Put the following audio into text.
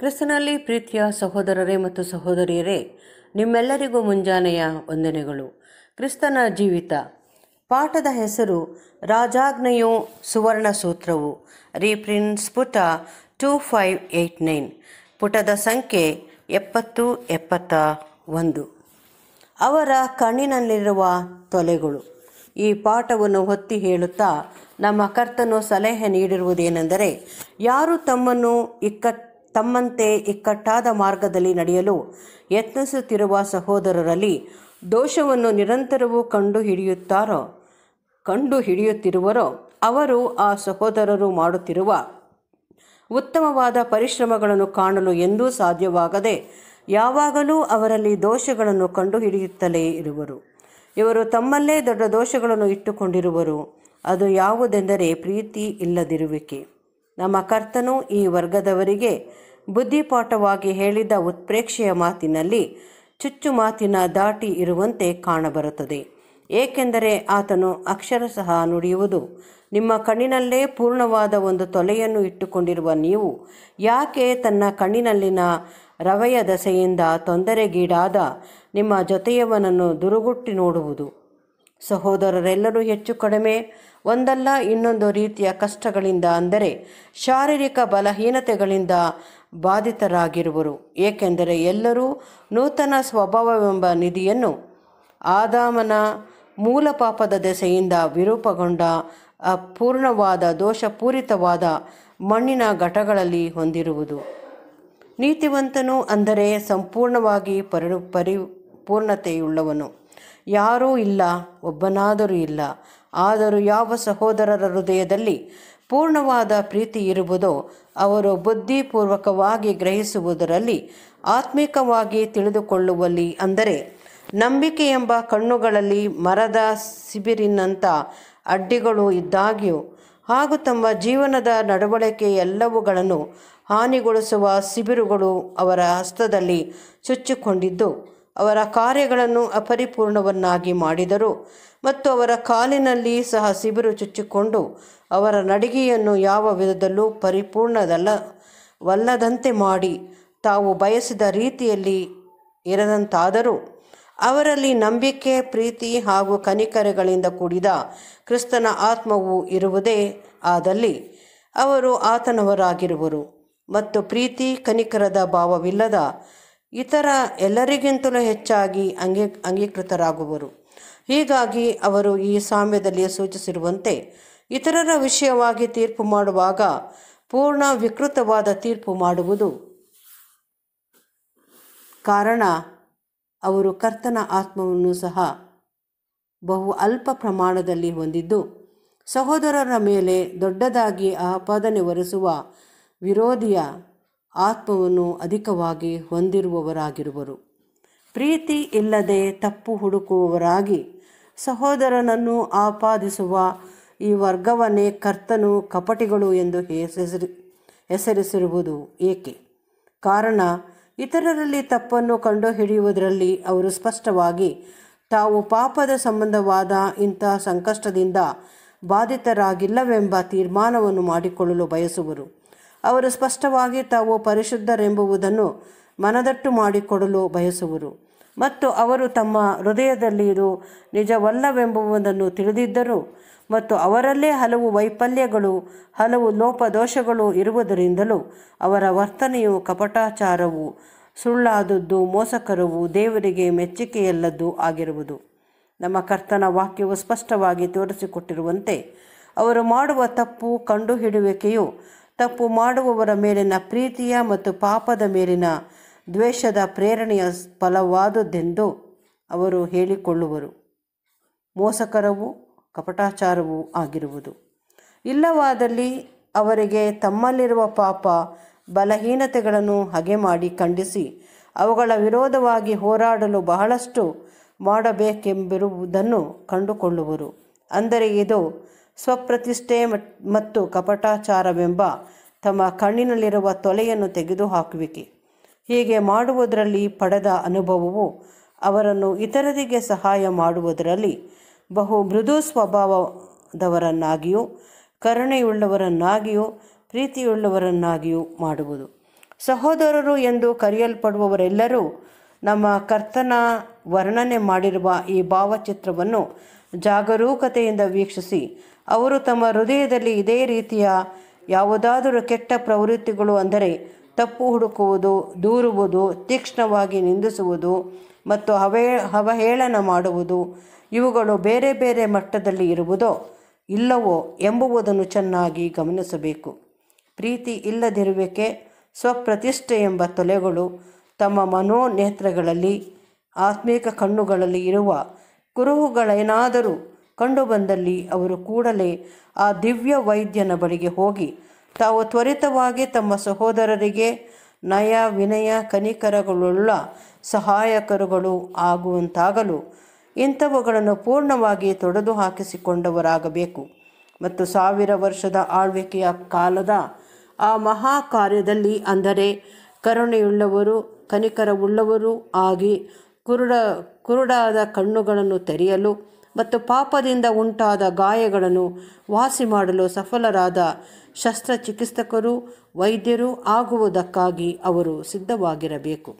ಕ್ರಿಸ್ತನಲ್ಲಿ ಪ್ರೀತಿಯ ಸಹೋದರರೇ ಮತ್ತು ಸಹೋದರಿಯರೇ ನಿಮ್ಮೆಲ್ಲರಿಗೂ ಮುಂಜಾನೆಯ ವಂದನೆಗಳು ಕ್ರಿಸ್ತನ ಜೀವಿತ ಪಾಠದ ಹೆಸರು ರಾಜಾಜ್ಞೆಯು ಸುವರ್ಣ ಸೂತ್ರವು ರೀಪ್ರಿನ್ಸ್ ಪುಟ ಟೂ ಫೈವ್ ಏಯ್ಟ್ ನೈನ್ ಪುಟದ ಸಂಖ್ಯೆ ಎಪ್ಪತ್ತು ಎಪ್ಪತ್ತ ಒಂದು ಅವರ ಕಣ್ಣಿನಲ್ಲಿರುವ ತೊಲೆಗಳು ಈ ಪಾಠವನ್ನು ಹೊತ್ತಿ ಹೇಳುತ್ತಾ ನಮ್ಮ ಕರ್ತನು ಸಲಹೆ ನೀಡಿರುವುದೇನೆಂದರೆ ಯಾರು ತಮ್ಮನ್ನು ಇಕ್ಕ ತಮ್ಮಂತೆ ಇಕ್ಕಟ್ಟಾದ ಮಾರ್ಗದಲ್ಲಿ ನಡೆಯಲು ಯತ್ನಿಸುತ್ತಿರುವ ಸಹೋದರರಲ್ಲಿ ದೋಷವನ್ನು ನಿರಂತರವೂ ಕಂಡು ಹಿಡಿಯುತ್ತಾರೋ ಕಂಡು ಹಿಡಿಯುತ್ತಿರುವರೋ ಅವರು ಆ ಸಹೋದರರು ಮಾಡುತ್ತಿರುವ ಉತ್ತಮವಾದ ಪರಿಶ್ರಮಗಳನ್ನು ಕಾಣಲು ಎಂದೂ ಸಾಧ್ಯವಾಗದೆ ಯಾವಾಗಲೂ ಅವರಲ್ಲಿ ದೋಷಗಳನ್ನು ಕಂಡುಹಿಡಿಯುತ್ತಲೇ ಇರುವರು ಇವರು ತಮ್ಮಲ್ಲೇ ದೊಡ್ಡ ದೋಷಗಳನ್ನು ಇಟ್ಟುಕೊಂಡಿರುವರು ಅದು ಯಾವುದೆಂದರೆ ಪ್ರೀತಿ ಇಲ್ಲದಿರುವಿಕೆ ನಮ್ಮ ಕರ್ತನು ಈ ವರ್ಗದವರಿಗೆ ಬುದ್ಧಿಪಾಠವಾಗಿ ಹೇಳಿದ ಉತ್ಪ್ರೇಕ್ಷೆಯ ಮಾತಿನಲ್ಲಿ ಚುಚ್ಚು ಮಾತಿನ ದಾಟಿ ಇರುವಂತೆ ಕಾಣಬರುತ್ತದೆ ಏಕೆಂದರೆ ಆತನು ಅಕ್ಷರಶಃ ನುಡಿಯುವುದು ನಿಮ್ಮ ಕಣ್ಣಿನಲ್ಲೇ ಪೂರ್ಣವಾದ ಒಂದು ತೊಲೆಯನ್ನು ಇಟ್ಟುಕೊಂಡಿರುವ ನೀವು ಯಾಕೆ ತನ್ನ ಕಣ್ಣಿನಲ್ಲಿನ ರವೆಯ ದಸೆಯಿಂದ ತೊಂದರೆಗೀಡಾದ ನಿಮ್ಮ ಜೊತೆಯವನನ್ನು ದುರುಗುಟ್ಟಿ ನೋಡುವುದು ಸಹೋದರರೆಲ್ಲರೂ ಹೆಚ್ಚು ಕಡಿಮೆ ಒಂದಲ್ಲ ಇನ್ನೊಂದು ರೀತಿಯ ಕಷ್ಟಗಳಿಂದ ಅಂದರೆ ಶಾರೀರಿಕ ಬಲಹೀನತೆಗಳಿಂದ ಬಾಧಿತರಾಗಿರುವರು ಏಕೆಂದರೆ ಎಲ್ಲರೂ ನೂತನ ಸ್ವಭಾವವೆಂಬ ನಿಧಿಯನ್ನು ಆದಾಮನ ಮೂಲ ಪಾಪದ ದೆಸೆಯಿಂದ ವಿರೂಪಗೊಂಡ ಅಪೂರ್ಣವಾದ ದೋಷಪೂರಿತವಾದ ಮಣ್ಣಿನ ಘಟಗಳಲ್ಲಿ ಹೊಂದಿರುವುದು ನೀತಿವಂತನು ಅಂದರೆ ಸಂಪೂರ್ಣವಾಗಿ ಪರಿ ಪರಿಪೂರ್ಣತೆಯುಳ್ಳವನು ಯಾರೂ ಇಲ್ಲ ಒಬ್ಬನಾದರೂ ಇಲ್ಲ ಆದರೂ ಯಾವ ಸಹೋದರರ ಹೃದಯದಲ್ಲಿ ಪೂರ್ಣವಾದ ಪ್ರೀತಿ ಇರುವುದು ಅವರು ಬುದ್ಧಿಪೂರ್ವಕವಾಗಿ ಗ್ರಹಿಸುವುದರಲ್ಲಿ ಆತ್ಮಿಕವಾಗಿ ತಿಳಿದುಕೊಳ್ಳುವಲ್ಲಿ ಅಂದರೆ ನಂಬಿಕೆ ಎಂಬ ಕಣ್ಣುಗಳಲ್ಲಿ ಮರದ ಸಿಬಿರಿನಂಥ ಅಡ್ಡಿಗಳು ಇದ್ದಾಗ್ಯೂ ಹಾಗೂ ತಮ್ಮ ಜೀವನದ ನಡವಳಿಕೆ ಎಲ್ಲವುಗಳನ್ನು ಹಾನಿಗೊಳಿಸುವ ಸಿಬಿರುಗಳು ಅವರ ಹಸ್ತದಲ್ಲಿ ಚುಚ್ಚಿಕೊಂಡಿದ್ದು ಅವರ ಕಾರ್ಯಗಳನ್ನು ಅಪರಿಪೂರ್ಣವನ್ನಾಗಿ ಮಾಡಿದರು ಮತ್ತು ಅವರ ಕಾಲಿನಲ್ಲಿ ಸಹ ಸಿಬಿರು ಚುಚ್ಚಿಕೊಂಡು ಅವರ ನಡಿಗೆಯನ್ನು ಯಾವ ವಿಧದಲ್ಲೂ ಪರಿಪೂರ್ಣದಲ್ಲ ವಲ್ಲದಂತೆ ಮಾಡಿ ತಾವು ಬಯಸಿದ ರೀತಿಯಲ್ಲಿ ಇರದಂತಾದರೂ ಅವರಲ್ಲಿ ನಂಬಿಕೆ ಪ್ರೀತಿ ಹಾಗೂ ಕನಿಕರಗಳಿಂದ ಕೂಡಿದ ಕ್ರಿಸ್ತನ ಆತ್ಮವು ಇರುವುದೇ ಆದಲ್ಲಿ ಅವರು ಆತನವರಾಗಿರುವರು ಮತ್ತು ಪ್ರೀತಿ ಕನಿಕರದ ಭಾವವಿಲ್ಲದ ಇತರ ಎಲ್ಲರಿಗಿಂತಲೂ ಹೆಚ್ಚಾಗಿ ಅಂಗೀ ಅಂಗೀಕೃತರಾಗುವರು ಹೀಗಾಗಿ ಅವರು ಈ ಸಾಮ್ಯದಲ್ಲಿ ಸೂಚಿಸಿರುವಂತೆ ಇತರರ ವಿಷಯವಾಗಿ ತೀರ್ಪು ಮಾಡುವಾಗ ಪೂರ್ಣ ವಿಕೃತವಾದ ತೀರ್ಪು ಮಾಡುವುದು ಕಾರಣ ಅವರು ಕರ್ತನ ಆತ್ಮವನ್ನು ಸಹ ಬಹು ಅಲ್ಪ ಪ್ರಮಾಣದಲ್ಲಿ ಹೊಂದಿದ್ದು ಸಹೋದರರ ಮೇಲೆ ದೊಡ್ಡದಾಗಿ ಆಪಾದನೆ ಹೊರಿಸುವ ವಿರೋಧಿಯ ಆತ್ಮವನ್ನು ಅಧಿಕವಾಗಿ ಹೊಂದಿರುವವರಾಗಿರುವರು ಪ್ರೀತಿ ಇಲ್ಲದೆ ತಪ್ಪು ಹುಡುಕುವವರಾಗಿ ಸಹೋದರನನ್ನು ಆಪಾದಿಸುವ ಈ ವರ್ಗವನ್ನೇ ಕರ್ತನು ಕಪಟಿಗಳು ಎಂದು ಹೆಸರಿ ಹೆಸರಿಸಿರುವುದು ಏಕೆ ಕಾರಣ ಇತರರಲ್ಲಿ ತಪ್ಪನ್ನು ಕಂಡುಹಿಡಿಯುವುದರಲ್ಲಿ ಅವರು ಸ್ಪಷ್ಟವಾಗಿ ತಾವು ಪಾಪದ ಸಂಬಂಧವಾದ ಇಂಥ ಸಂಕಷ್ಟದಿಂದ ಬಾಧಿತರಾಗಿಲ್ಲವೆಂಬ ತೀರ್ಮಾನವನ್ನು ಮಾಡಿಕೊಳ್ಳಲು ಬಯಸುವರು ಅವರು ಸ್ಪಷ್ಟವಾಗಿ ತಾವು ಪರಿಶುದ್ಧರೆಂಬುವುದನ್ನು ಮನದಟ್ಟು ಮಾಡಿಕೊಡಲು ಬಯಸುವರು ಮತ್ತು ಅವರು ತಮ್ಮ ಹೃದಯದಲ್ಲಿ ಇದು ನಿಜವಲ್ಲವೆಂಬುವುದನ್ನು ತಿಳಿದಿದ್ದರು ಮತ್ತು ಅವರಲ್ಲೇ ಹಲವು ವೈಫಲ್ಯಗಳು ಹಲವು ಲೋಪದೋಷಗಳು ಇರುವುದರಿಂದಲೂ ಅವರ ವರ್ತನೆಯು ಕಪಟಾಚಾರವು ಸುಳ್ಳಾದದ್ದು ಮೋಸಕರವು ದೇವರಿಗೆ ಮೆಚ್ಚುಗೆಯಲ್ಲದ್ದು ಆಗಿರುವುದು ನಮ್ಮ ಕರ್ತನ ವಾಕ್ಯವು ಸ್ಪಷ್ಟವಾಗಿ ತೋರಿಸಿಕೊಟ್ಟಿರುವಂತೆ ಅವರು ಮಾಡುವ ತಪ್ಪು ಕಂಡುಹಿಡುವಿಕೆಯು ತಪ್ಪು ಮಾಡುವವರ ಮೇಲಿನ ಪ್ರೀತಿಯ ಮತ್ತು ಪಾಪದ ಮೇಲಿನ ದ್ವೇಷದ ಪ್ರೇರಣೆಯ ಫಲವಾದುದೆಂದು ಅವರು ಹೇಳಿಕೊಳ್ಳುವರು ಮೋಸಕರವೂ ಕಪಟಾಚಾರವೂ ಆಗಿರುವುದು ಇಲ್ಲವಾದಲ್ಲಿ ಅವರಿಗೆ ತಮ್ಮಲ್ಲಿರುವ ಪಾಪ ಬಲಹೀನತೆಗಳನ್ನು ಹಗೆ ಮಾಡಿ ಖಂಡಿಸಿ ಅವುಗಳ ವಿರೋಧವಾಗಿ ಹೋರಾಡಲು ಬಹಳಷ್ಟು ಮಾಡಬೇಕೆಂಬಿರುವುದನ್ನು ಕಂಡುಕೊಳ್ಳುವರು ಅಂದರೆ ಇದು ಸ್ವಪ್ರತಿಷ್ಠೆ ಮತ್ತು ಕಪಟಾಚಾರವೆಂಬ ತಮ್ಮ ಕಣ್ಣಿನಲ್ಲಿರುವ ತೊಲೆಯನ್ನು ತೆಗೆದುಹಾಕುವಿಕೆ ಹೀಗೆ ಮಾಡುವುದರಲ್ಲಿ ಪಡೆದ ಅನುಭವವು ಅವರನ್ನು ಇತರರಿಗೆ ಸಹಾಯ ಮಾಡುವುದರಲ್ಲಿ ಬಹು ಮೃದು ಸ್ವಭಾವದವರನ್ನಾಗಿಯೂ ಕರುಣೆಯುಳ್ಳವರನ್ನಾಗಿಯೂ ಪ್ರೀತಿಯುಳ್ಳವರನ್ನಾಗಿಯೂ ಮಾಡುವುದು ಸಹೋದರರು ಎಂದು ಕರೆಯಲ್ಪಡುವವರೆಲ್ಲರೂ ನಮ್ಮ ಕರ್ತನ ವರ್ಣನೆ ಮಾಡಿರುವ ಈ ಭಾವಚಿತ್ರವನ್ನು ಜಾಗರೂಕತೆಯಿಂದ ವೀಕ್ಷಿಸಿ ಅವರು ತಮ್ಮ ಹೃದಯದಲ್ಲಿ ಇದೇ ರೀತಿಯ ಯಾವುದಾದರೂ ಕೆಟ್ಟ ಪ್ರವೃತ್ತಿಗಳು ಅಂದರೆ ತಪ್ಪು ಹುಡುಕುವುದು ದೂರುವುದು ತೀಕ್ಷ್ಣವಾಗಿ ನಿಂದಿಸುವುದು ಮತ್ತು ಹವೇ ಅವಹೇಳನ ಮಾಡುವುದು ಇವುಗಳು ಬೇರೆ ಬೇರೆ ಮಟ್ಟದಲ್ಲಿ ಇರುವುದೋ ಇಲ್ಲವೋ ಎಂಬುವುದನ್ನು ಚೆನ್ನಾಗಿ ಗಮನಿಸಬೇಕು ಪ್ರೀತಿ ಇಲ್ಲದಿರುವಿಕೆ ಸ್ವಪ್ರತಿಷ್ಠೆ ಎಂಬ ತೊಲೆಗಳು ತಮ್ಮ ಮನೋನೇತ್ರಗಳಲ್ಲಿ ಆತ್ಮೀಕ ಕಣ್ಣುಗಳಲ್ಲಿ ಇರುವ ಕುರುಹುಗಳೇನಾದರೂ ಕಂಡುಬಂದಲ್ಲಿ ಅವರು ಕೂಡಲೇ ಆ ದಿವ್ಯ ವೈದ್ಯನ ಬಳಿಗೆ ಹೋಗಿ ತಾವು ತ್ವರಿತವಾಗಿ ತಮ್ಮ ಸಹೋದರರಿಗೆ ನಯ ವಿನಯ ಕನಿಕರಗಳುಳ್ಳ ಸಹಾಯಕರುಗಳು ಆಗುವಂತಾಗಲು ಇಂಥವುಗಳನ್ನು ಪೂರ್ಣವಾಗಿ ತೊಡೆದು ಹಾಕಿಸಿಕೊಂಡವರಾಗಬೇಕು ಮತ್ತು ಸಾವಿರ ವರ್ಷದ ಆಳ್ವಿಕೆಯ ಕಾಲದ ಆ ಮಹಾ ಕಾರ್ಯದಲ್ಲಿ ಅಂದರೆ ಕರುಣೆಯುಳ್ಳವರು ಕನಿಕರವುಳ್ಳವರು ಆಗಿ ಕುರುಡ ಕುರುಡಾದ ಕಣ್ಣುಗಳನ್ನು ತೆರೆಯಲು ಮತ್ತು ಪಾಪದಿಂದ ಉಂಟಾದ ಗಾಯಗಳನ್ನು ವಾಸಿ ಮಾಡಲು ಸಫಲರಾದ ಶಸ್ತ್ರಚಿಕಿತ್ಸಕರು ವೈದ್ಯರು ಆಗುವುದಕ್ಕಾಗಿ ಅವರು ಸಿದ್ಧವಾಗಿರಬೇಕು